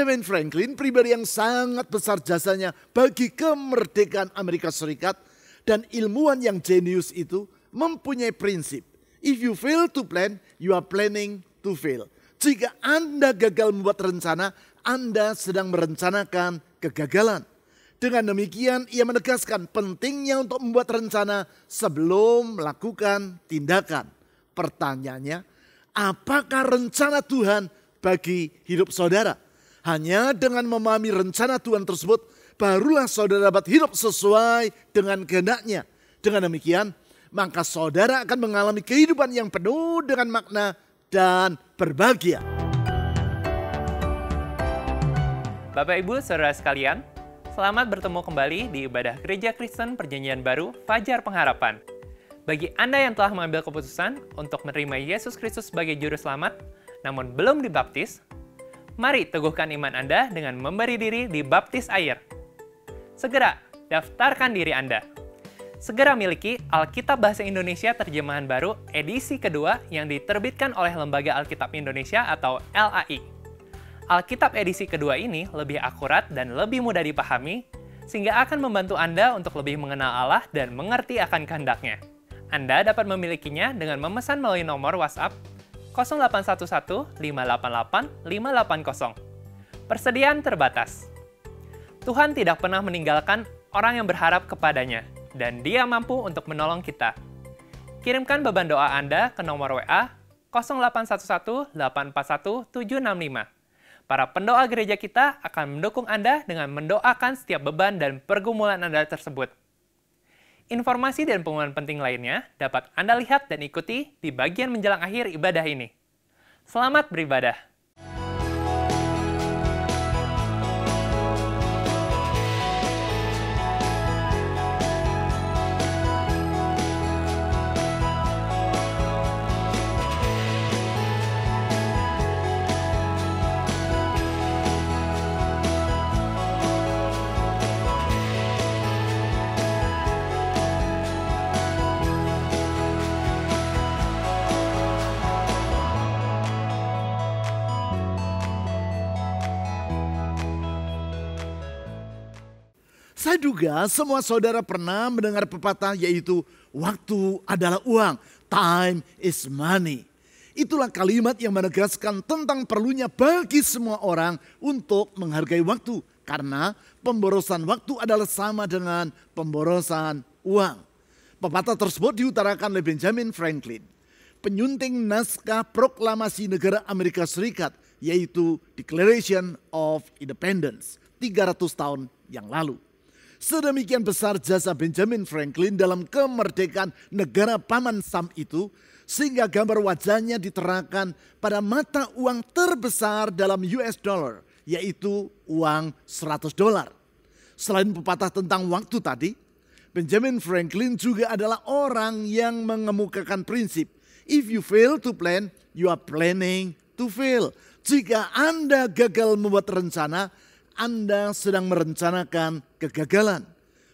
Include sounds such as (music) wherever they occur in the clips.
Benjamin Franklin, pribadi yang sangat besar jasanya bagi kemerdekaan Amerika Serikat dan ilmuwan yang jenius itu mempunyai prinsip. If you fail to plan, you are planning to fail. Jika Anda gagal membuat rencana, Anda sedang merencanakan kegagalan. Dengan demikian, ia menegaskan pentingnya untuk membuat rencana sebelum melakukan tindakan. Pertanyaannya, apakah rencana Tuhan bagi hidup saudara? Hanya dengan memahami rencana Tuhan tersebut, barulah saudara dapat hidup sesuai dengan kehendaknya. Dengan demikian, maka saudara akan mengalami kehidupan yang penuh dengan makna dan berbahagia. Bapak Ibu, Saudara sekalian, selamat bertemu kembali di ibadah Gereja Kristen Perjanjian Baru Fajar Pengharapan. Bagi Anda yang telah mengambil keputusan untuk menerima Yesus Kristus sebagai juru selamat, namun belum dibaptis, Mari teguhkan iman Anda dengan memberi diri di baptis air. Segera daftarkan diri Anda. Segera miliki Alkitab Bahasa Indonesia Terjemahan Baru edisi kedua yang diterbitkan oleh Lembaga Alkitab Indonesia atau LAI. Alkitab edisi kedua ini lebih akurat dan lebih mudah dipahami, sehingga akan membantu Anda untuk lebih mengenal Allah dan mengerti akan kehendaknya. Anda dapat memilikinya dengan memesan melalui nomor WhatsApp 0811 588 580. Persediaan terbatas. Tuhan tidak pernah meninggalkan orang yang berharap kepadanya, dan dia mampu untuk menolong kita. Kirimkan beban doa Anda ke nomor WA 0811 841 765 para pendoa gereja kita akan mendukung Anda dengan mendoakan setiap beban dan pergumulan Anda tersebut. Informasi dan pengumuman penting lainnya dapat Anda lihat dan ikuti di bagian menjelang akhir ibadah ini. Selamat beribadah! Juga semua saudara pernah mendengar pepatah yaitu waktu adalah uang, time is money. Itulah kalimat yang menegaskan tentang perlunya bagi semua orang untuk menghargai waktu. Karena pemborosan waktu adalah sama dengan pemborosan uang. Pepatah tersebut diutarakan oleh Benjamin Franklin. Penyunting naskah proklamasi negara Amerika Serikat yaitu Declaration of Independence 300 tahun yang lalu. Sedemikian besar jasa Benjamin Franklin dalam kemerdekaan negara Paman Sam itu sehingga gambar wajahnya diterangkan pada mata uang terbesar dalam US dollar yaitu uang 100 dolar. Selain pepatah tentang waktu tadi, Benjamin Franklin juga adalah orang yang mengemukakan prinsip if you fail to plan, you are planning to fail. Jika Anda gagal membuat rencana, anda sedang merencanakan kegagalan.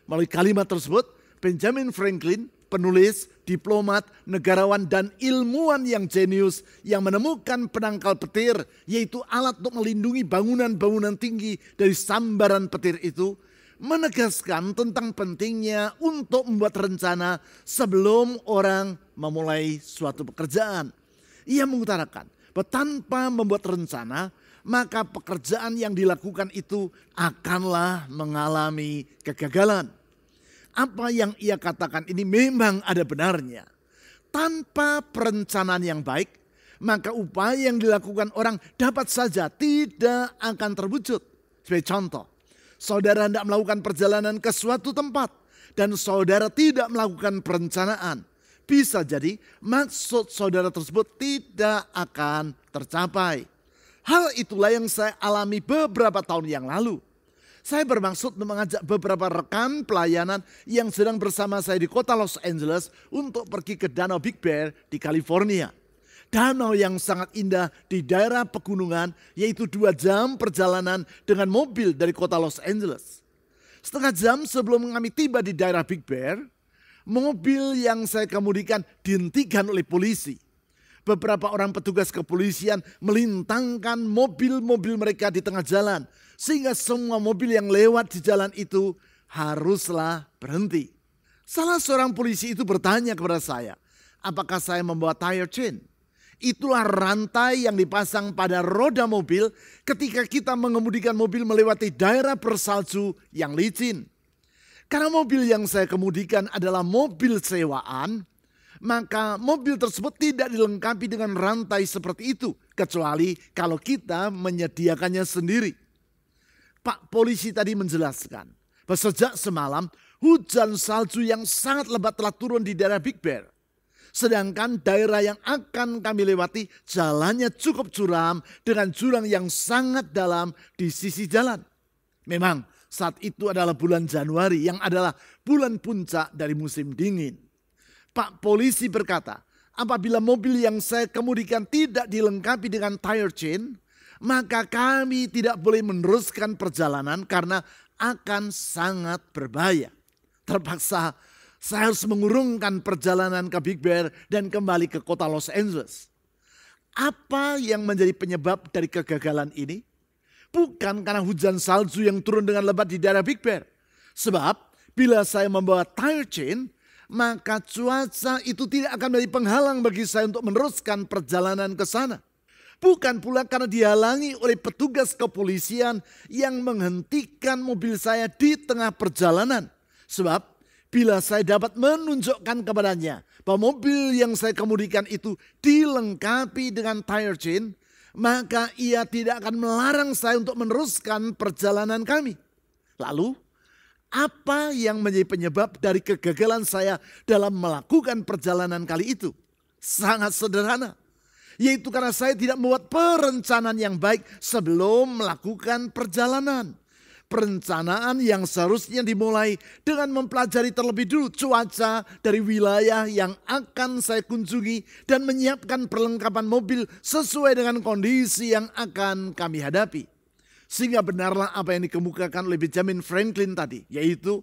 Melalui kalimat tersebut, Benjamin Franklin, penulis, diplomat, negarawan, dan ilmuwan yang jenius yang menemukan penangkal petir, yaitu alat untuk melindungi bangunan-bangunan tinggi dari sambaran petir itu, menegaskan tentang pentingnya untuk membuat rencana sebelum orang memulai suatu pekerjaan. Ia mengutarakan bahwa tanpa membuat rencana, maka pekerjaan yang dilakukan itu akanlah mengalami kegagalan. Apa yang ia katakan ini memang ada benarnya. Tanpa perencanaan yang baik, maka upaya yang dilakukan orang dapat saja tidak akan terwujud. Sebagai contoh, saudara hendak melakukan perjalanan ke suatu tempat dan saudara tidak melakukan perencanaan. Bisa jadi maksud saudara tersebut tidak akan tercapai. Hal itulah yang saya alami beberapa tahun yang lalu. Saya bermaksud mengajak beberapa rekan pelayanan yang sedang bersama saya di kota Los Angeles untuk pergi ke Danau Big Bear di California. Danau yang sangat indah di daerah pegunungan yaitu dua jam perjalanan dengan mobil dari kota Los Angeles. Setengah jam sebelum kami tiba di daerah Big Bear, mobil yang saya kemudikan dihentikan oleh polisi beberapa orang petugas kepolisian melintangkan mobil-mobil mereka di tengah jalan. Sehingga semua mobil yang lewat di jalan itu haruslah berhenti. Salah seorang polisi itu bertanya kepada saya, apakah saya membawa tire chain? Itulah rantai yang dipasang pada roda mobil ketika kita mengemudikan mobil melewati daerah bersalju yang licin. Karena mobil yang saya kemudikan adalah mobil sewaan, maka mobil tersebut tidak dilengkapi dengan rantai seperti itu, kecuali kalau kita menyediakannya sendiri. Pak polisi tadi menjelaskan sejak semalam hujan salju yang sangat lebat telah turun di daerah Big Bear. Sedangkan daerah yang akan kami lewati jalannya cukup curam dengan jurang yang sangat dalam di sisi jalan. Memang saat itu adalah bulan Januari yang adalah bulan puncak dari musim dingin. Pak polisi berkata, apabila mobil yang saya kemudikan tidak dilengkapi dengan tire chain, maka kami tidak boleh meneruskan perjalanan karena akan sangat berbahaya. Terpaksa saya harus mengurungkan perjalanan ke Big Bear dan kembali ke kota Los Angeles. Apa yang menjadi penyebab dari kegagalan ini? Bukan karena hujan salju yang turun dengan lebat di daerah Big Bear. Sebab bila saya membawa tire chain, maka cuaca itu tidak akan menjadi penghalang bagi saya untuk meneruskan perjalanan ke sana. Bukan pula karena dihalangi oleh petugas kepolisian yang menghentikan mobil saya di tengah perjalanan. Sebab bila saya dapat menunjukkan kepadanya bahwa mobil yang saya kemudikan itu dilengkapi dengan tire chain, maka ia tidak akan melarang saya untuk meneruskan perjalanan kami. Lalu apa yang menjadi penyebab dari kegagalan saya dalam melakukan perjalanan kali itu. Sangat sederhana. Yaitu karena saya tidak membuat perencanaan yang baik sebelum melakukan perjalanan. Perencanaan yang seharusnya dimulai dengan mempelajari terlebih dulu cuaca dari wilayah yang akan saya kunjungi dan menyiapkan perlengkapan mobil sesuai dengan kondisi yang akan kami hadapi. Sehingga benarlah apa yang dikemukakan oleh Benjamin Franklin tadi, yaitu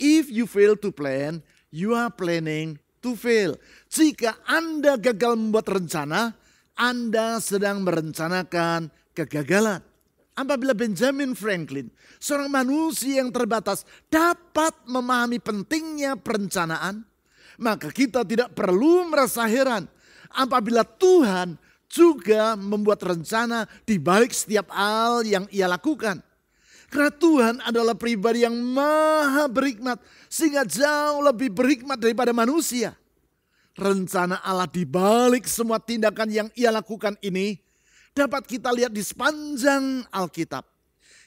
if you fail to plan, you are planning to fail. Jika Anda gagal membuat rencana, Anda sedang merencanakan kegagalan. Apabila Benjamin Franklin, seorang manusia yang terbatas, dapat memahami pentingnya perencanaan, maka kita tidak perlu merasa heran apabila Tuhan juga membuat rencana di balik setiap hal yang ia lakukan. Karena Tuhan adalah pribadi yang maha berhikmat sehingga jauh lebih berhikmat daripada manusia. Rencana Allah di balik semua tindakan yang ia lakukan ini dapat kita lihat di sepanjang Alkitab.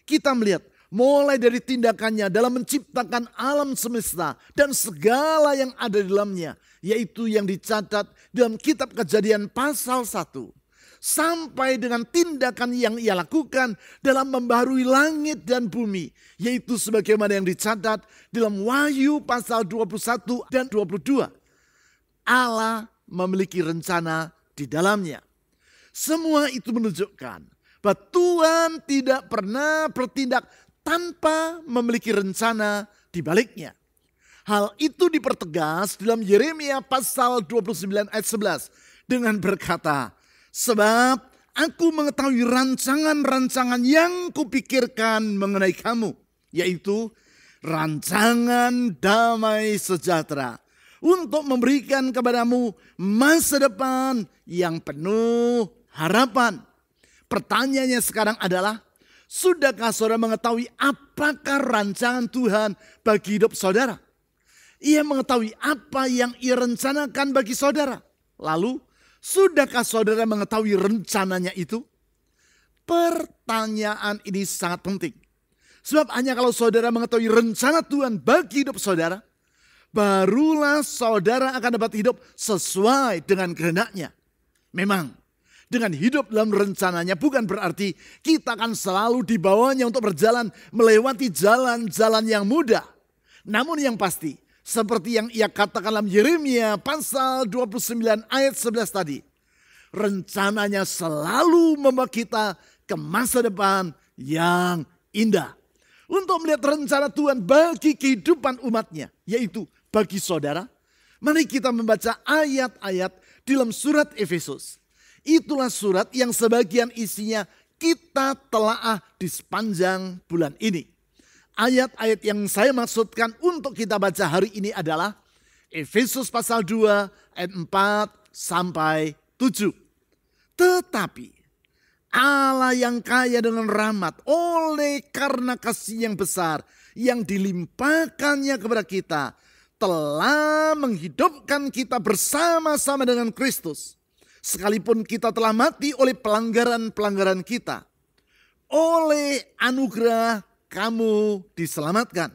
Kita melihat mulai dari tindakannya dalam menciptakan alam semesta dan segala yang ada di dalamnya, yaitu yang dicatat dalam kitab Kejadian pasal 1 sampai dengan tindakan yang ia lakukan dalam membaharui langit dan bumi, yaitu sebagaimana yang dicatat dalam Wahyu pasal 21 dan 22. Allah memiliki rencana di dalamnya. Semua itu menunjukkan bahwa Tuhan tidak pernah bertindak tanpa memiliki rencana di baliknya. Hal itu dipertegas dalam Yeremia pasal 29 ayat 11 dengan berkata, Sebab aku mengetahui rancangan-rancangan yang kupikirkan mengenai kamu, yaitu rancangan damai sejahtera untuk memberikan kepadamu masa depan yang penuh harapan. Pertanyaannya sekarang adalah, Sudahkah saudara mengetahui apakah rancangan Tuhan bagi hidup saudara? Ia mengetahui apa yang ia rencanakan bagi saudara. Lalu, sudahkah saudara mengetahui rencananya itu? Pertanyaan ini sangat penting. Sebab hanya kalau saudara mengetahui rencana Tuhan bagi hidup saudara, barulah saudara akan dapat hidup sesuai dengan kehendaknya. Memang dengan hidup dalam rencananya bukan berarti kita akan selalu dibawanya untuk berjalan melewati jalan-jalan yang mudah. Namun yang pasti, seperti yang ia katakan dalam Yeremia pasal 29 ayat 11 tadi, rencananya selalu membawa kita ke masa depan yang indah. Untuk melihat rencana Tuhan bagi kehidupan umatnya, yaitu bagi saudara, mari kita membaca ayat-ayat dalam surat Efesus. Itulah surat yang sebagian isinya kita telaah di sepanjang bulan ini. Ayat-ayat yang saya maksudkan untuk kita baca hari ini adalah Efesus pasal 2 ayat 4 sampai 7. Tetapi Allah yang kaya dengan rahmat oleh karena kasih yang besar yang dilimpahkannya kepada kita telah menghidupkan kita bersama-sama dengan Kristus Sekalipun kita telah mati oleh pelanggaran-pelanggaran kita, oleh anugerah kamu diselamatkan.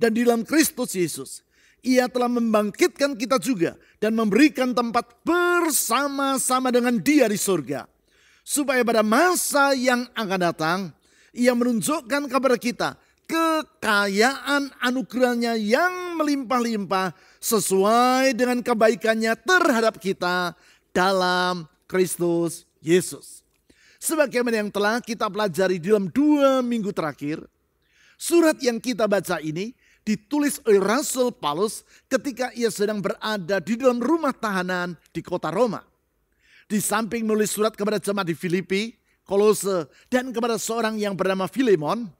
Dan di dalam Kristus Yesus, ia telah membangkitkan kita juga dan memberikan tempat bersama-sama dengan dia di surga. Supaya pada masa yang akan datang, ia menunjukkan kepada kita kekayaan anugerahnya yang melimpah-limpah sesuai dengan kebaikannya terhadap kita dalam Kristus Yesus. Sebagaimana yang telah kita pelajari dalam dua minggu terakhir, surat yang kita baca ini ditulis oleh Rasul Paulus ketika ia sedang berada di dalam rumah tahanan di kota Roma. Di samping menulis surat kepada jemaat di Filipi, Kolose, dan kepada seorang yang bernama Filemon,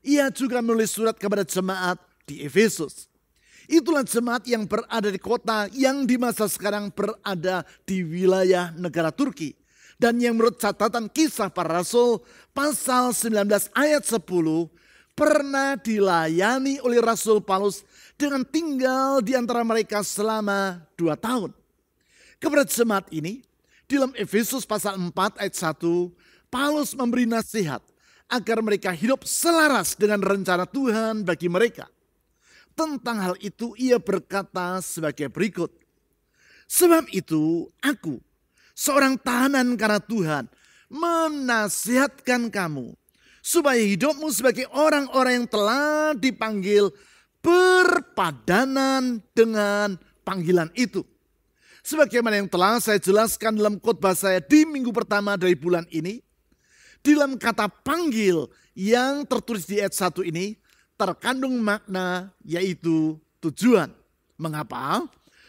ia juga menulis surat kepada jemaat di Efesus. Itulah jemaat yang berada di kota yang di masa sekarang berada di wilayah negara Turki. Dan yang menurut catatan kisah para rasul pasal 19 ayat 10 pernah dilayani oleh Rasul Paulus dengan tinggal di antara mereka selama dua tahun. Kepada jemaat ini, dalam Efesus pasal 4 ayat 1, Paulus memberi nasihat agar mereka hidup selaras dengan rencana Tuhan bagi mereka. Tentang hal itu ia berkata sebagai berikut. Sebab itu aku, seorang tahanan karena Tuhan, menasihatkan kamu supaya hidupmu sebagai orang-orang yang telah dipanggil berpadanan dengan panggilan itu. Sebagaimana yang telah saya jelaskan dalam khotbah saya di minggu pertama dari bulan ini, dalam kata panggil yang tertulis di ayat 1 ini, terkandung makna yaitu tujuan. Mengapa?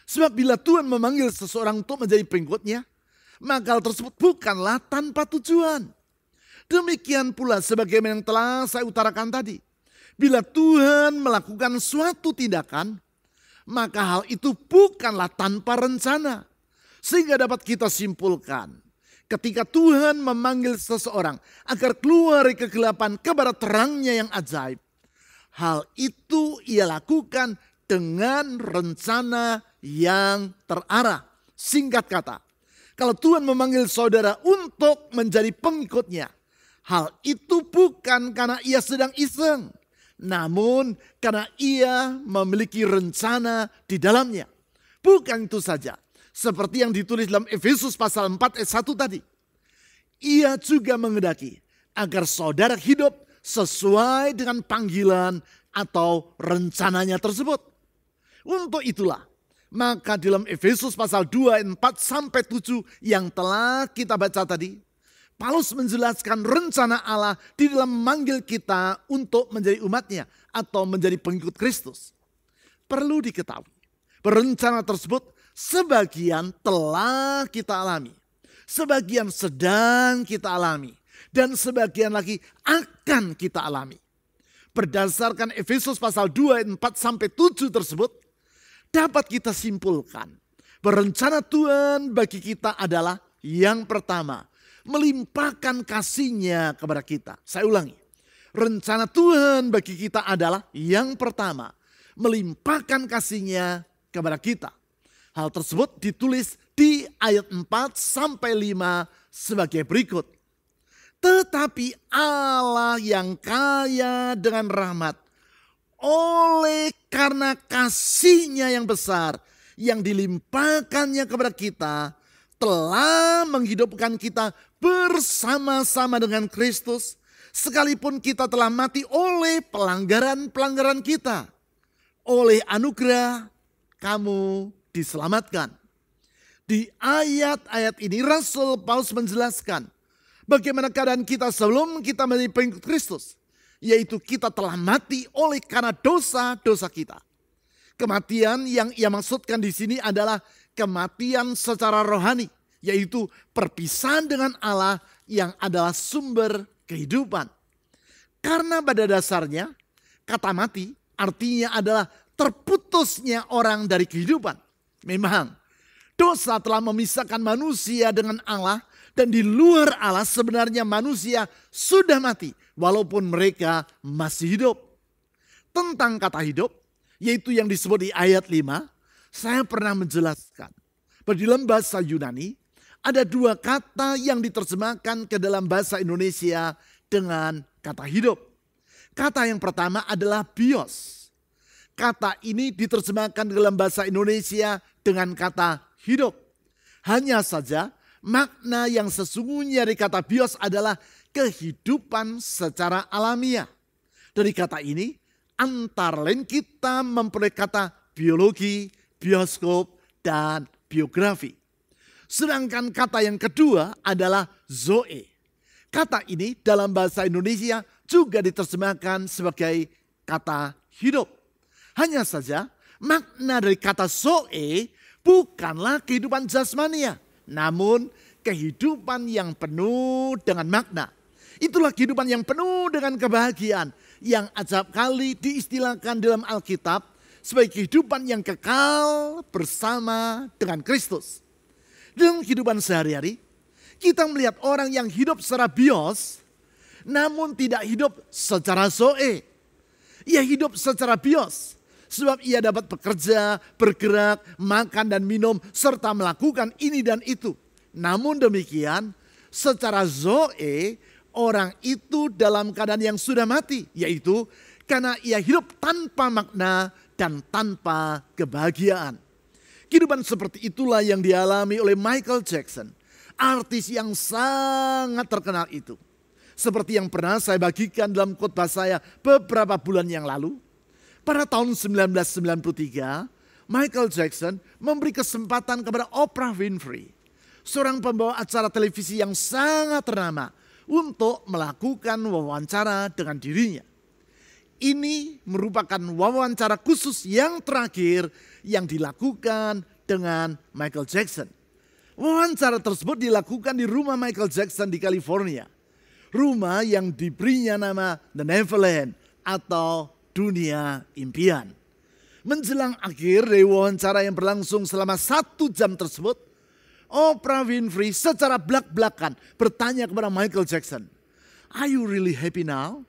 Sebab bila Tuhan memanggil seseorang untuk menjadi pengikutnya, maka hal tersebut bukanlah tanpa tujuan. Demikian pula sebagaimana yang telah saya utarakan tadi. Bila Tuhan melakukan suatu tindakan, maka hal itu bukanlah tanpa rencana. Sehingga dapat kita simpulkan, ketika Tuhan memanggil seseorang agar keluar dari kegelapan kepada terangnya yang ajaib, Hal itu ia lakukan dengan rencana yang terarah. Singkat kata, kalau Tuhan memanggil saudara untuk menjadi pengikutnya, hal itu bukan karena ia sedang iseng, namun karena ia memiliki rencana di dalamnya. Bukan itu saja, seperti yang ditulis dalam Efesus pasal 4 ayat 1 tadi. Ia juga mengendaki agar saudara hidup sesuai dengan panggilan atau rencananya tersebut. Untuk itulah, maka dalam Efesus pasal 2 4 sampai 7 yang telah kita baca tadi, Paulus menjelaskan rencana Allah di dalam memanggil kita untuk menjadi umatnya atau menjadi pengikut Kristus. Perlu diketahui, rencana tersebut sebagian telah kita alami. Sebagian sedang kita alami dan sebagian lagi akan kita alami. Berdasarkan Efesus pasal 2 ayat 4 sampai 7 tersebut, dapat kita simpulkan. Berencana Tuhan bagi kita adalah yang pertama, melimpahkan kasihnya kepada kita. Saya ulangi, rencana Tuhan bagi kita adalah yang pertama, melimpahkan kasihnya kepada kita. Hal tersebut ditulis di ayat 4 sampai 5 sebagai berikut. Tetapi Allah yang kaya dengan rahmat oleh karena kasihnya yang besar yang dilimpahkannya kepada kita telah menghidupkan kita bersama-sama dengan Kristus sekalipun kita telah mati oleh pelanggaran-pelanggaran kita. Oleh anugerah kamu diselamatkan. Di ayat-ayat ini Rasul Paulus menjelaskan Bagaimana keadaan kita sebelum kita menjadi pengikut Kristus? Yaitu kita telah mati oleh karena dosa-dosa kita. Kematian yang ia maksudkan di sini adalah kematian secara rohani, yaitu perpisahan dengan Allah yang adalah sumber kehidupan. Karena pada dasarnya kata mati artinya adalah terputusnya orang dari kehidupan. Memang dosa telah memisahkan manusia dengan Allah dan di luar Allah sebenarnya manusia sudah mati walaupun mereka masih hidup. Tentang kata hidup, yaitu yang disebut di ayat 5, saya pernah menjelaskan. Di dalam bahasa Yunani, ada dua kata yang diterjemahkan ke dalam bahasa Indonesia dengan kata hidup. Kata yang pertama adalah bios. Kata ini diterjemahkan dalam bahasa Indonesia dengan kata hidup. Hanya saja Makna yang sesungguhnya dari kata bios adalah kehidupan secara alamiah. Dari kata ini, antar lain kita memperoleh kata biologi, bioskop, dan biografi. Sedangkan kata yang kedua adalah zoe. Kata ini dalam bahasa Indonesia juga diterjemahkan sebagai kata hidup. Hanya saja makna dari kata zoe bukanlah kehidupan jasmania namun kehidupan yang penuh dengan makna. Itulah kehidupan yang penuh dengan kebahagiaan yang acap kali diistilahkan dalam Alkitab sebagai kehidupan yang kekal bersama dengan Kristus. Dalam kehidupan sehari-hari, kita melihat orang yang hidup secara bios namun tidak hidup secara zoe. Ia hidup secara bios Sebab ia dapat bekerja, bergerak, makan dan minum, serta melakukan ini dan itu. Namun demikian, secara zoe, orang itu dalam keadaan yang sudah mati, yaitu karena ia hidup tanpa makna dan tanpa kebahagiaan. Kehidupan seperti itulah yang dialami oleh Michael Jackson, artis yang sangat terkenal itu seperti yang pernah saya bagikan dalam khotbah saya beberapa bulan yang lalu. Pada tahun 1993, Michael Jackson memberi kesempatan kepada Oprah Winfrey, seorang pembawa acara televisi yang sangat ternama, untuk melakukan wawancara dengan dirinya. Ini merupakan wawancara khusus yang terakhir yang dilakukan dengan Michael Jackson. Wawancara tersebut dilakukan di rumah Michael Jackson di California. Rumah yang diberinya nama The Neverland atau dunia impian. Menjelang akhir dari wawancara yang berlangsung selama satu jam tersebut, Oprah Winfrey secara belak-belakan bertanya kepada Michael Jackson, Are you really happy now?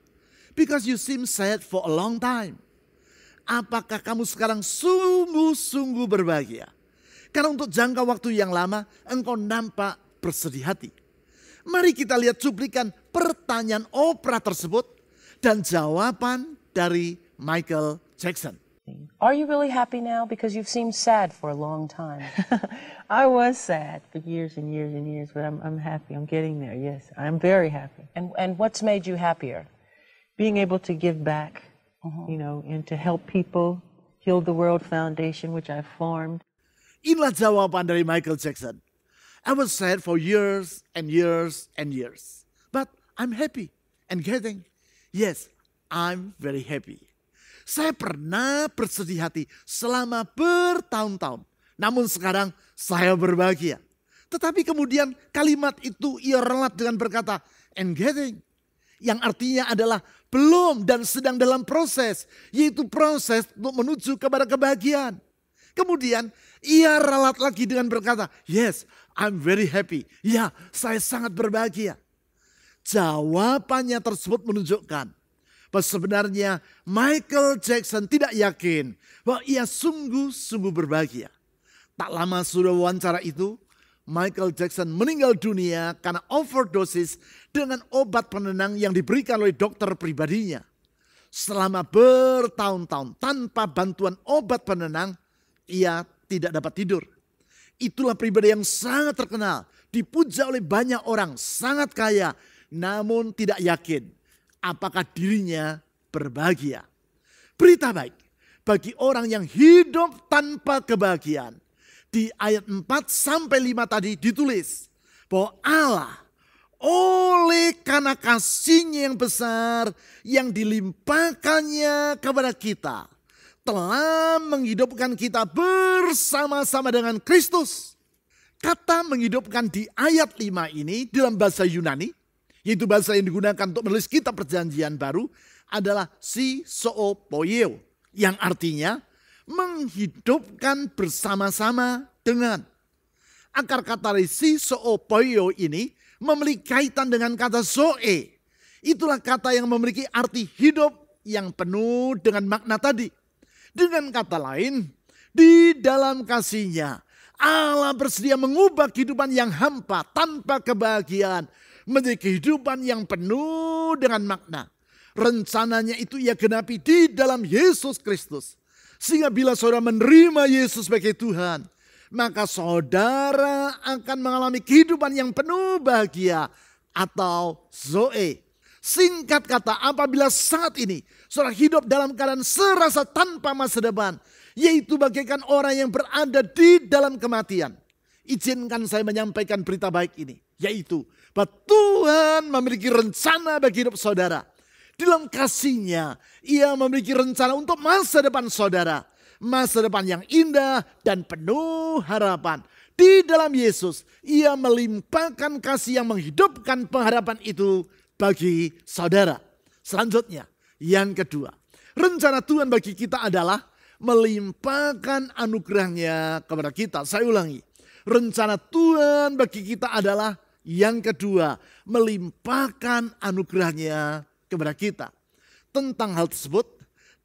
Because you seem sad for a long time. Apakah kamu sekarang sungguh-sungguh berbahagia? Karena untuk jangka waktu yang lama engkau nampak bersedih hati. Mari kita lihat cuplikan pertanyaan Oprah tersebut dan jawaban Terry Michael Jackson. Are you really happy now? Because you've seemed sad for a long time. (laughs) I was sad for years and years and years, but I'm, I'm happy. I'm getting there, yes. I'm very happy. And, and what's made you happier? Being able to give back, mm-hmm. you know, and to help people. Heal the World Foundation, which I've formed. Inilah jawaban dari Michael Jackson. I was sad for years and years and years. But I'm happy and getting. Yes, I'm very happy. Saya pernah bersedih hati selama bertahun-tahun. Namun sekarang saya berbahagia. Tetapi kemudian kalimat itu ia relat dengan berkata, and getting. Yang artinya adalah belum dan sedang dalam proses. Yaitu proses untuk menuju kepada kebahagiaan. Kemudian ia ralat lagi dengan berkata, yes, I'm very happy. Ya, saya sangat berbahagia. Jawabannya tersebut menunjukkan bahwa sebenarnya Michael Jackson tidak yakin bahwa ia sungguh-sungguh berbahagia. Tak lama sudah wawancara itu, Michael Jackson meninggal dunia karena overdosis dengan obat penenang yang diberikan oleh dokter pribadinya. Selama bertahun-tahun tanpa bantuan obat penenang, ia tidak dapat tidur. Itulah pribadi yang sangat terkenal, dipuja oleh banyak orang, sangat kaya, namun tidak yakin apakah dirinya berbahagia. Berita baik bagi orang yang hidup tanpa kebahagiaan. Di ayat 4 sampai 5 tadi ditulis bahwa Allah oleh karena kasihnya yang besar yang dilimpahkannya kepada kita telah menghidupkan kita bersama-sama dengan Kristus. Kata menghidupkan di ayat 5 ini dalam bahasa Yunani yaitu bahasa yang digunakan untuk menulis kitab perjanjian baru adalah si soo yang artinya menghidupkan bersama-sama dengan. Akar kata dari si soo ini memiliki kaitan dengan kata soe Itulah kata yang memiliki arti hidup yang penuh dengan makna tadi. Dengan kata lain, di dalam kasihnya Allah bersedia mengubah kehidupan yang hampa tanpa kebahagiaan menjadi kehidupan yang penuh dengan makna. Rencananya itu ia genapi di dalam Yesus Kristus. Sehingga bila saudara menerima Yesus sebagai Tuhan, maka saudara akan mengalami kehidupan yang penuh bahagia atau zoe. Singkat kata, apabila saat ini saudara hidup dalam keadaan serasa tanpa masa depan, yaitu bagaikan orang yang berada di dalam kematian. Izinkan saya menyampaikan berita baik ini, yaitu bahwa Tuhan memiliki rencana bagi hidup saudara. Dalam kasihnya, ia memiliki rencana untuk masa depan saudara. Masa depan yang indah dan penuh harapan. Di dalam Yesus, ia melimpahkan kasih yang menghidupkan pengharapan itu bagi saudara. Selanjutnya, yang kedua. Rencana Tuhan bagi kita adalah melimpahkan anugerahnya kepada kita. Saya ulangi. Rencana Tuhan bagi kita adalah yang kedua, melimpahkan anugerahnya kepada kita. Tentang hal tersebut,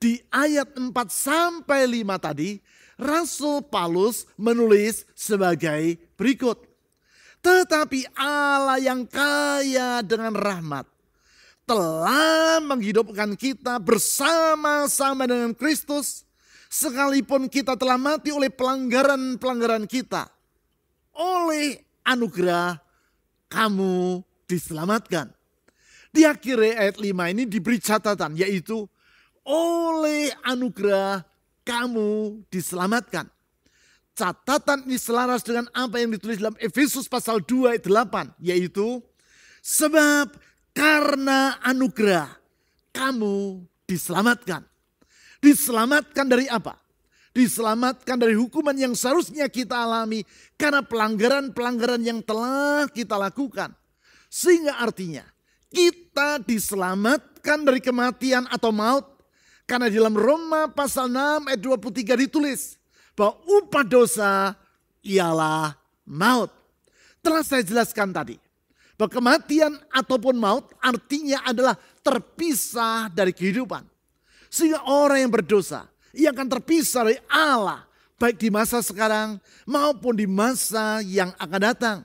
di ayat 4 sampai 5 tadi, Rasul Paulus menulis sebagai berikut. Tetapi Allah yang kaya dengan rahmat telah menghidupkan kita bersama-sama dengan Kristus sekalipun kita telah mati oleh pelanggaran-pelanggaran kita oleh anugerah kamu diselamatkan. Di akhir ayat 5 ini diberi catatan yaitu oleh anugerah kamu diselamatkan. Catatan ini selaras dengan apa yang ditulis dalam Efesus pasal 2 ayat 8 yaitu sebab karena anugerah kamu diselamatkan. Diselamatkan dari apa? diselamatkan dari hukuman yang seharusnya kita alami karena pelanggaran-pelanggaran yang telah kita lakukan. Sehingga artinya kita diselamatkan dari kematian atau maut karena di dalam Roma pasal 6 ayat 23 ditulis bahwa upah dosa ialah maut. Telah saya jelaskan tadi bahwa kematian ataupun maut artinya adalah terpisah dari kehidupan. Sehingga orang yang berdosa ia akan terpisah dari Allah. Baik di masa sekarang maupun di masa yang akan datang.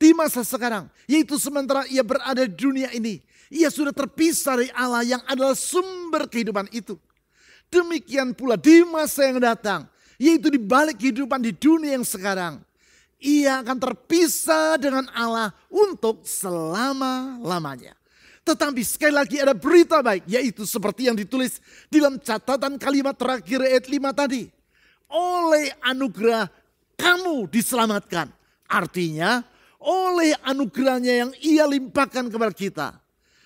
Di masa sekarang, yaitu sementara ia berada di dunia ini. Ia sudah terpisah dari Allah yang adalah sumber kehidupan itu. Demikian pula di masa yang datang, yaitu di balik kehidupan di dunia yang sekarang. Ia akan terpisah dengan Allah untuk selama-lamanya. Tetapi sekali lagi ada berita baik, yaitu seperti yang ditulis dalam catatan kalimat terakhir ayat 5 tadi. Oleh anugerah kamu diselamatkan. Artinya oleh anugerahnya yang ia limpahkan kepada kita.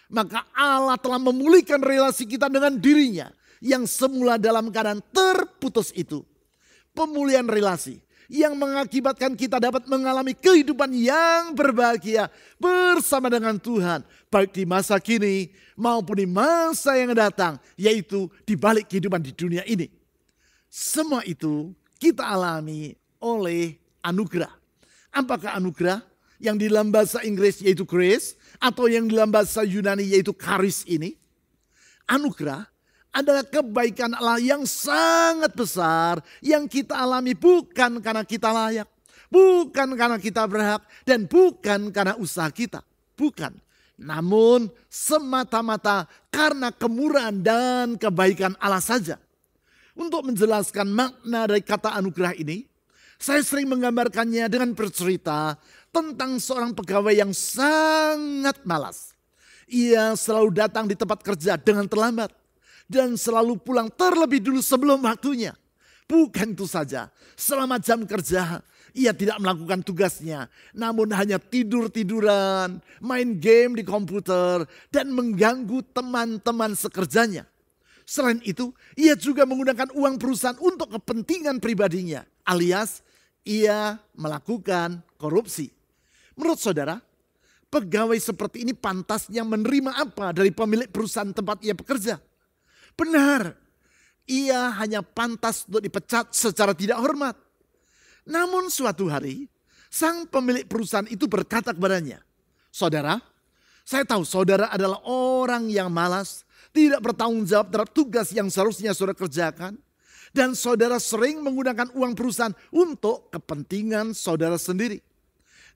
Maka Allah telah memulihkan relasi kita dengan dirinya yang semula dalam keadaan terputus itu. Pemulihan relasi yang mengakibatkan kita dapat mengalami kehidupan yang berbahagia bersama dengan Tuhan, baik di masa kini maupun di masa yang datang, yaitu di balik kehidupan di dunia ini. Semua itu kita alami oleh anugerah. Apakah anugerah yang di dalam bahasa Inggris yaitu grace atau yang di dalam bahasa Yunani yaitu karis ini? Anugerah adalah kebaikan Allah yang sangat besar yang kita alami bukan karena kita layak, bukan karena kita berhak dan bukan karena usaha kita, bukan. Namun semata-mata karena kemurahan dan kebaikan Allah saja. Untuk menjelaskan makna dari kata anugerah ini, saya sering menggambarkannya dengan bercerita tentang seorang pegawai yang sangat malas. Ia selalu datang di tempat kerja dengan terlambat dan selalu pulang terlebih dulu sebelum waktunya. Bukan itu saja, selama jam kerja ia tidak melakukan tugasnya, namun hanya tidur-tiduran, main game di komputer, dan mengganggu teman-teman sekerjanya. Selain itu, ia juga menggunakan uang perusahaan untuk kepentingan pribadinya, alias ia melakukan korupsi. Menurut saudara, pegawai seperti ini pantasnya menerima apa dari pemilik perusahaan tempat ia bekerja? Benar, ia hanya pantas untuk dipecat secara tidak hormat. Namun suatu hari, sang pemilik perusahaan itu berkata kepadanya, Saudara, saya tahu saudara adalah orang yang malas, tidak bertanggung jawab terhadap tugas yang seharusnya saudara kerjakan. Dan saudara sering menggunakan uang perusahaan untuk kepentingan saudara sendiri.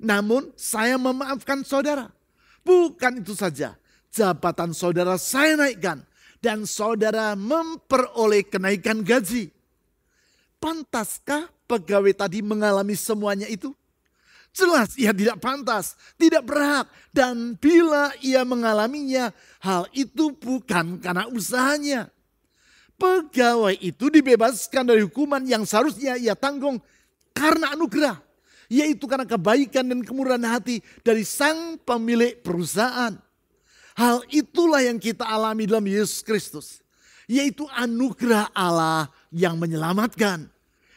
Namun saya memaafkan saudara. Bukan itu saja, jabatan saudara saya naikkan dan saudara memperoleh kenaikan gaji. Pantaskah pegawai tadi mengalami semuanya itu? Jelas ia tidak pantas, tidak berhak. Dan bila ia mengalaminya, hal itu bukan karena usahanya. Pegawai itu dibebaskan dari hukuman yang seharusnya ia tanggung karena anugerah. Yaitu karena kebaikan dan kemurahan hati dari sang pemilik perusahaan. Hal itulah yang kita alami dalam Yesus Kristus. Yaitu anugerah Allah yang menyelamatkan.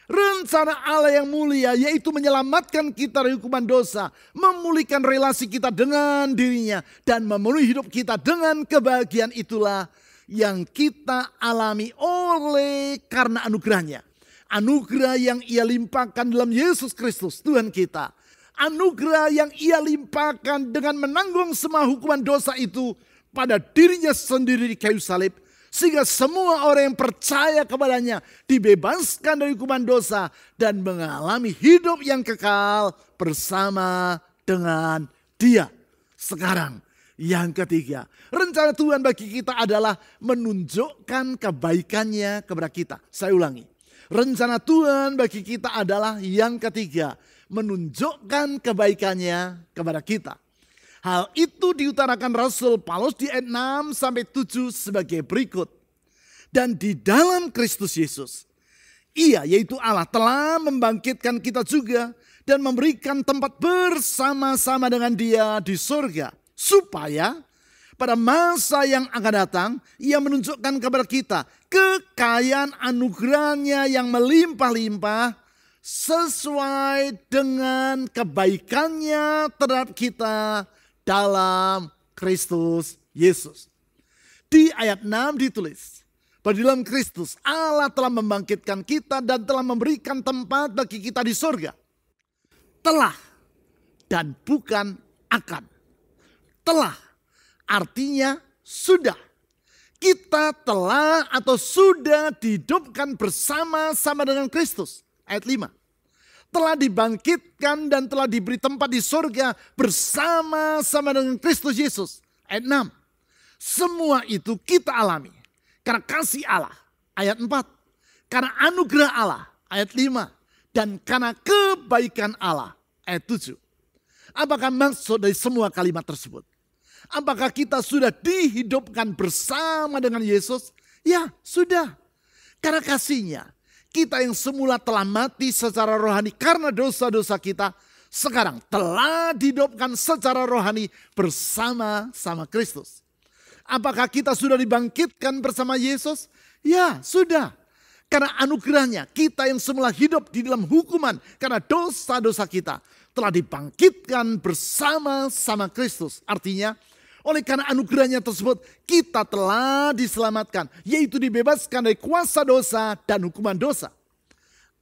Rencana Allah yang mulia yaitu menyelamatkan kita dari hukuman dosa. Memulihkan relasi kita dengan dirinya. Dan memenuhi hidup kita dengan kebahagiaan itulah yang kita alami oleh karena anugerahnya. Anugerah yang ia limpahkan dalam Yesus Kristus Tuhan kita anugerah yang ia limpahkan dengan menanggung semua hukuman dosa itu pada dirinya sendiri di kayu salib sehingga semua orang yang percaya kepadanya dibebaskan dari hukuman dosa dan mengalami hidup yang kekal bersama dengan Dia. Sekarang yang ketiga, rencana Tuhan bagi kita adalah menunjukkan kebaikannya kepada kita. Saya ulangi, rencana Tuhan bagi kita adalah yang ketiga, menunjukkan kebaikannya kepada kita. Hal itu diutarakan Rasul Paulus di ayat 6 sampai 7 sebagai berikut. Dan di dalam Kristus Yesus, ia yaitu Allah telah membangkitkan kita juga dan memberikan tempat bersama-sama dengan dia di surga. Supaya pada masa yang akan datang, ia menunjukkan kepada kita kekayaan anugerahnya yang melimpah-limpah sesuai dengan kebaikannya terhadap kita dalam Kristus Yesus. Di ayat 6 ditulis, bahwa dalam Kristus Allah telah membangkitkan kita dan telah memberikan tempat bagi kita di surga. Telah dan bukan akan. Telah artinya sudah. Kita telah atau sudah dihidupkan bersama-sama dengan Kristus ayat 5. Telah dibangkitkan dan telah diberi tempat di surga bersama-sama dengan Kristus Yesus. Ayat 6. Semua itu kita alami. Karena kasih Allah. Ayat 4. Karena anugerah Allah. Ayat 5. Dan karena kebaikan Allah. Ayat 7. Apakah maksud dari semua kalimat tersebut? Apakah kita sudah dihidupkan bersama dengan Yesus? Ya, sudah. Karena kasihnya, kita yang semula telah mati secara rohani karena dosa-dosa kita, sekarang telah didopkan secara rohani bersama-sama Kristus. Apakah kita sudah dibangkitkan bersama Yesus? Ya, sudah. Karena anugerahnya, kita yang semula hidup di dalam hukuman karena dosa-dosa kita telah dibangkitkan bersama-sama Kristus. Artinya, oleh karena anugerahnya tersebut, kita telah diselamatkan, yaitu dibebaskan dari kuasa dosa dan hukuman dosa.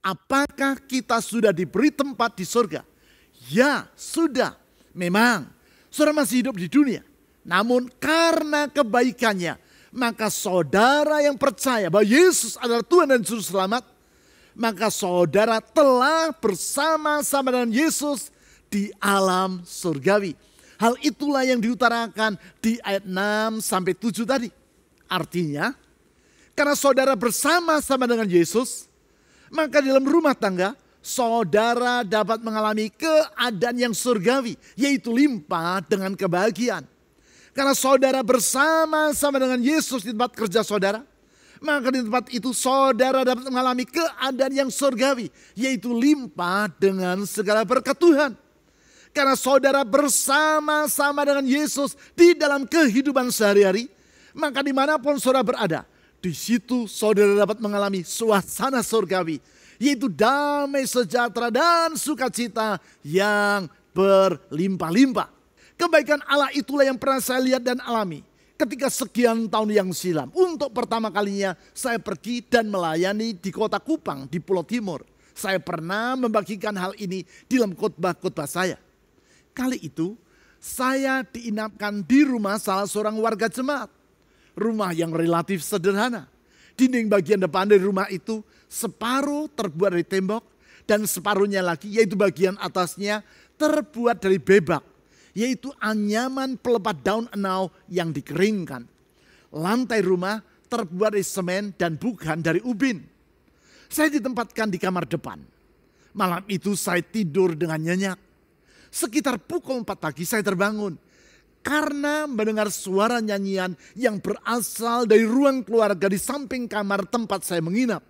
Apakah kita sudah diberi tempat di surga? Ya, sudah. Memang, saudara masih hidup di dunia. Namun karena kebaikannya, maka saudara yang percaya bahwa Yesus adalah Tuhan dan Juru Selamat, maka saudara telah bersama-sama dengan Yesus di alam surgawi Hal itulah yang diutarakan di ayat 6 sampai 7 tadi. Artinya, karena saudara bersama-sama dengan Yesus, maka dalam rumah tangga saudara dapat mengalami keadaan yang surgawi, yaitu limpah dengan kebahagiaan. Karena saudara bersama-sama dengan Yesus di tempat kerja saudara, maka di tempat itu saudara dapat mengalami keadaan yang surgawi, yaitu limpah dengan segala berkat Tuhan. Karena saudara bersama-sama dengan Yesus di dalam kehidupan sehari-hari. Maka dimanapun saudara berada, di situ saudara dapat mengalami suasana surgawi. Yaitu damai sejahtera dan sukacita yang berlimpah-limpah. Kebaikan Allah itulah yang pernah saya lihat dan alami ketika sekian tahun yang silam. Untuk pertama kalinya saya pergi dan melayani di kota Kupang di Pulau Timur. Saya pernah membagikan hal ini di dalam khotbah-khotbah saya. Kali itu saya diinapkan di rumah salah seorang warga jemaat. Rumah yang relatif sederhana. Dinding bagian depan dari rumah itu separuh terbuat dari tembok dan separuhnya lagi yaitu bagian atasnya terbuat dari bebak yaitu anyaman pelepat daun enau yang dikeringkan. Lantai rumah terbuat dari semen dan bukan dari ubin. Saya ditempatkan di kamar depan. Malam itu saya tidur dengan nyenyak. Sekitar pukul 4 pagi saya terbangun. Karena mendengar suara nyanyian yang berasal dari ruang keluarga di samping kamar tempat saya menginap.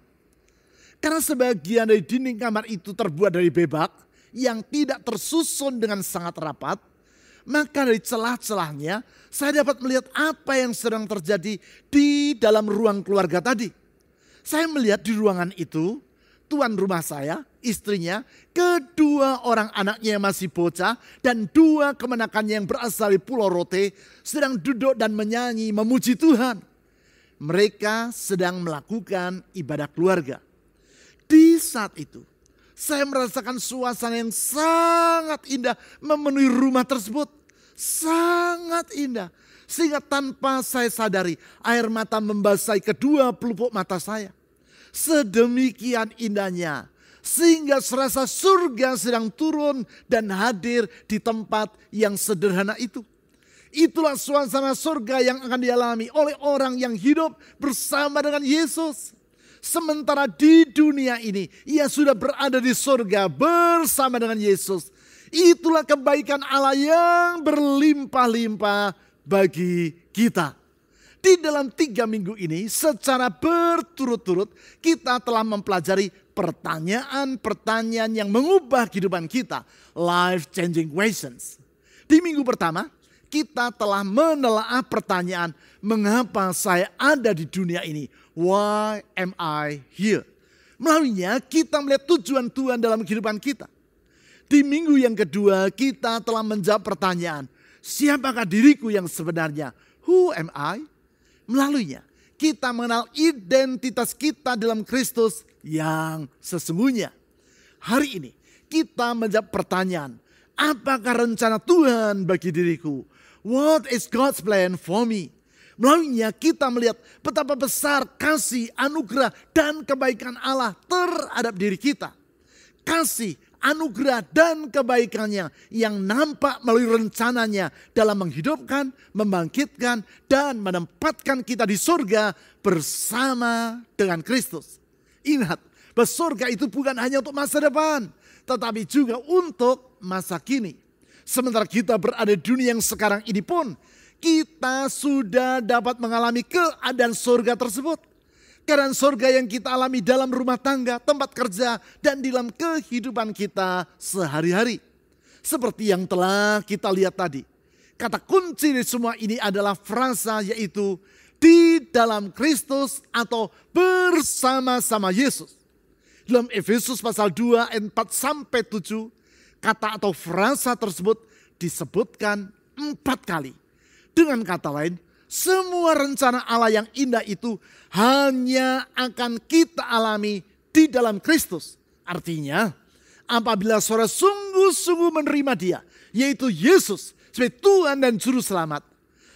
Karena sebagian dari dinding kamar itu terbuat dari bebak yang tidak tersusun dengan sangat rapat, maka dari celah-celahnya saya dapat melihat apa yang sedang terjadi di dalam ruang keluarga tadi. Saya melihat di ruangan itu tuan rumah saya, istrinya, kedua orang anaknya yang masih bocah, dan dua kemenakannya yang berasal dari Pulau Rote sedang duduk dan menyanyi memuji Tuhan. Mereka sedang melakukan ibadah keluarga. Di saat itu, saya merasakan suasana yang sangat indah memenuhi rumah tersebut. Sangat indah. Sehingga tanpa saya sadari, air mata membasahi kedua pelupuk mata saya sedemikian indahnya. Sehingga serasa surga sedang turun dan hadir di tempat yang sederhana itu. Itulah suasana surga yang akan dialami oleh orang yang hidup bersama dengan Yesus. Sementara di dunia ini ia sudah berada di surga bersama dengan Yesus. Itulah kebaikan Allah yang berlimpah-limpah bagi kita di dalam tiga minggu ini secara berturut-turut kita telah mempelajari pertanyaan-pertanyaan yang mengubah kehidupan kita. Life changing questions. Di minggu pertama kita telah menelaah pertanyaan mengapa saya ada di dunia ini. Why am I here? Melaluinya kita melihat tujuan Tuhan dalam kehidupan kita. Di minggu yang kedua kita telah menjawab pertanyaan. Siapakah diriku yang sebenarnya? Who am I? Melaluinya kita mengenal identitas kita dalam Kristus yang sesungguhnya. Hari ini kita menjawab pertanyaan, apakah rencana Tuhan bagi diriku? What is God's plan for me? Melaluinya kita melihat betapa besar kasih, anugerah, dan kebaikan Allah terhadap diri kita. Kasih, anugerah dan kebaikannya yang nampak melalui rencananya dalam menghidupkan, membangkitkan, dan menempatkan kita di surga bersama dengan Kristus. Ingat, surga itu bukan hanya untuk masa depan, tetapi juga untuk masa kini. Sementara kita berada di dunia yang sekarang ini pun, kita sudah dapat mengalami keadaan surga tersebut Keadaan surga yang kita alami dalam rumah tangga, tempat kerja, dan dalam kehidupan kita sehari-hari. Seperti yang telah kita lihat tadi. Kata kunci di semua ini adalah frasa yaitu di dalam Kristus atau bersama-sama Yesus. Dalam Efesus pasal 2 ayat 4 sampai 7 kata atau frasa tersebut disebutkan empat kali. Dengan kata lain, semua rencana Allah yang indah itu hanya akan kita alami di dalam Kristus. Artinya, apabila saudara sungguh-sungguh menerima dia, yaitu Yesus sebagai Tuhan dan Juru Selamat,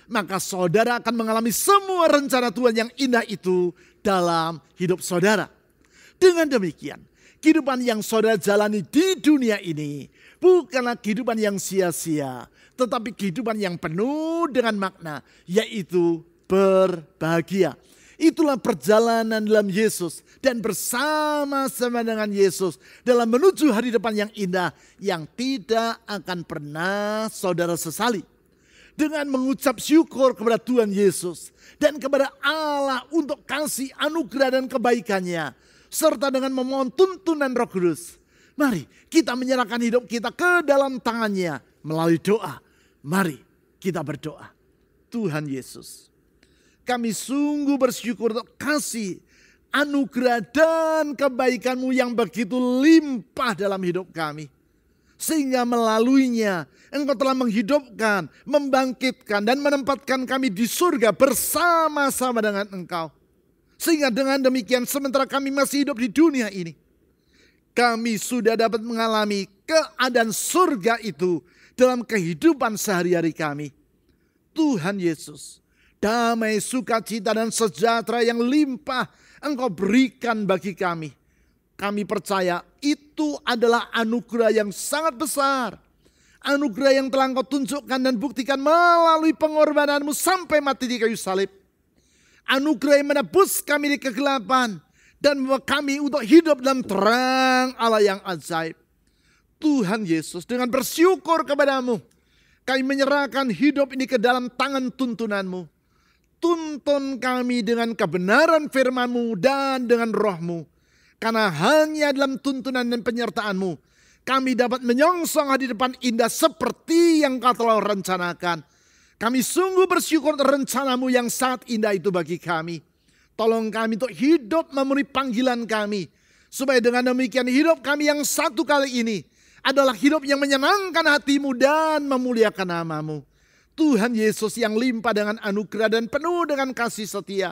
maka saudara akan mengalami semua rencana Tuhan yang indah itu dalam hidup saudara. Dengan demikian, kehidupan yang saudara jalani di dunia ini bukanlah kehidupan yang sia-sia, tetapi kehidupan yang penuh dengan makna, yaitu berbahagia. Itulah perjalanan dalam Yesus dan bersama-sama dengan Yesus dalam menuju hari depan yang indah yang tidak akan pernah saudara sesali. Dengan mengucap syukur kepada Tuhan Yesus dan kepada Allah untuk kasih anugerah dan kebaikannya. Serta dengan memohon tuntunan roh kudus. Mari kita menyerahkan hidup kita ke dalam tangannya melalui doa Mari kita berdoa. Tuhan Yesus, kami sungguh bersyukur untuk kasih, anugerah dan kebaikanmu yang begitu limpah dalam hidup kami. Sehingga melaluinya engkau telah menghidupkan, membangkitkan dan menempatkan kami di surga bersama-sama dengan engkau. Sehingga dengan demikian sementara kami masih hidup di dunia ini. Kami sudah dapat mengalami keadaan surga itu dalam kehidupan sehari-hari kami. Tuhan Yesus, damai, sukacita, dan sejahtera yang limpah Engkau berikan bagi kami. Kami percaya itu adalah anugerah yang sangat besar. Anugerah yang telah engkau tunjukkan dan buktikan melalui pengorbananmu sampai mati di kayu salib. Anugerah yang menebus kami di kegelapan. Dan kami untuk hidup dalam terang Allah yang ajaib. Tuhan Yesus, dengan bersyukur kepadamu, kami menyerahkan hidup ini ke dalam tangan tuntunanmu. Tuntun kami dengan kebenaran firmanmu dan dengan rohmu. Karena hanya dalam tuntunan dan penyertaanmu, kami dapat menyongsong di depan indah seperti yang kau telah rencanakan. Kami sungguh bersyukur rencanamu yang sangat indah itu bagi kami. Tolong kami untuk hidup memenuhi panggilan kami. Supaya dengan demikian hidup kami yang satu kali ini adalah hidup yang menyenangkan hatimu dan memuliakan namamu. Tuhan Yesus yang limpah dengan anugerah dan penuh dengan kasih setia.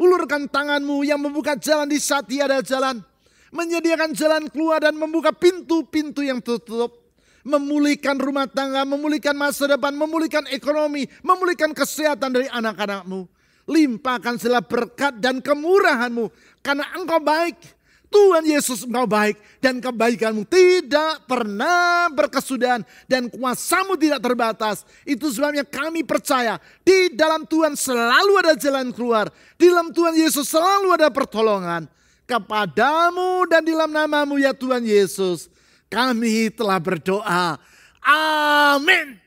Ulurkan tanganmu yang membuka jalan di saat tiada jalan. Menyediakan jalan keluar dan membuka pintu-pintu yang tertutup. Memulihkan rumah tangga, memulihkan masa depan, memulihkan ekonomi, memulihkan kesehatan dari anak-anakmu. Limpahkan segala berkat dan kemurahanmu karena engkau baik Tuhan Yesus engkau baik dan kebaikanmu tidak pernah berkesudahan dan kuasamu tidak terbatas. Itu sebabnya kami percaya di dalam Tuhan selalu ada jalan keluar. Di dalam Tuhan Yesus selalu ada pertolongan. Kepadamu dan di dalam namamu ya Tuhan Yesus kami telah berdoa. Amin.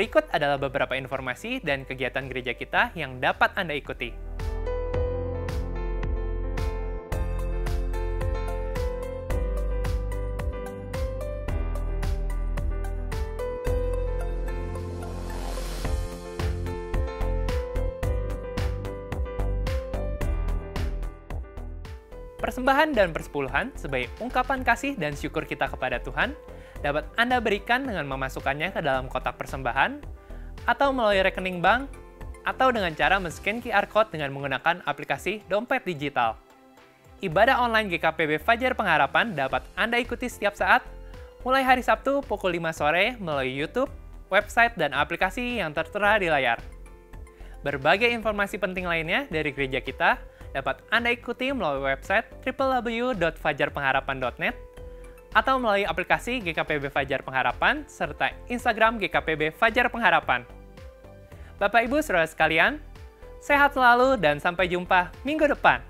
Berikut adalah beberapa informasi dan kegiatan gereja kita yang dapat Anda ikuti. Persembahan dan persepuluhan sebagai ungkapan kasih dan syukur kita kepada Tuhan dapat Anda berikan dengan memasukkannya ke dalam kotak persembahan atau melalui rekening bank atau dengan cara men-scan QR Code dengan menggunakan aplikasi dompet digital. Ibadah online GKPB Fajar Pengharapan dapat Anda ikuti setiap saat, mulai hari Sabtu pukul 5 sore melalui YouTube, website, dan aplikasi yang tertera di layar. Berbagai informasi penting lainnya dari gereja kita dapat Anda ikuti melalui website www.fajarpengharapan.net atau melalui aplikasi GKPB Fajar Pengharapan serta Instagram GKPB Fajar Pengharapan. Bapak Ibu saudara sekalian, sehat selalu dan sampai jumpa minggu depan.